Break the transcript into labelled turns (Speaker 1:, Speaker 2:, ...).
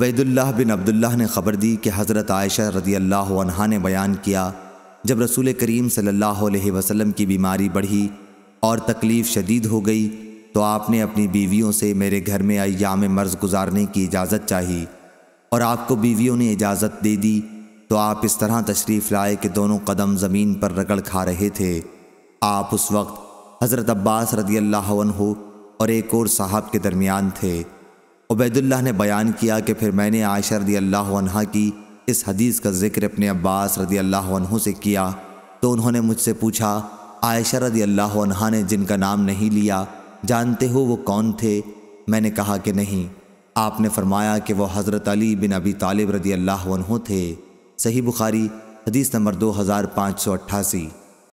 Speaker 1: उबैदुल्लाह बिन अब्दुल्लाह ने ख़बर दी कि हज़रत आयशा रदी अल्लाह अनहा ने बयान किया जब रसूल करीम सल्लल्लाहु अलैहि वसल्लम की बीमारी बढ़ी और तकलीफ़ शदीद हो गई तो आपने अपनी बीवियों से मेरे घर में अयाम मर्ज गुजारने की इजाज़त चाही और आपको बीवियों ने इजाज़त दे दी तो आप इस तरह तशरीफ़ लाए कि दोनों कदम ज़मीन पर रगड़ खा रहे थे आप उस वक्त हज़रत अब्बास रदी अल्लाह और एक और साहब के दरमियान थे उबैदुल्लाह ने बयान किया कि फिर मैंने आयशा रदी अल्लाह की इस हदीस का जिक्र अपने अब्बास रदी अल्लाह से किया तो उन्होंने मुझसे पूछा आयशा रदी अल्लाह ने जिनका नाम नहीं लिया जानते हो वो कौन थे मैंने कहा कि नहीं आपने फरमाया कि वह हज़रत अली बिन अबी तालिब रदी अल्लाह थे सही बुखारी हदीस नंबर दो हज़ार पाँच सौ अट्ठासी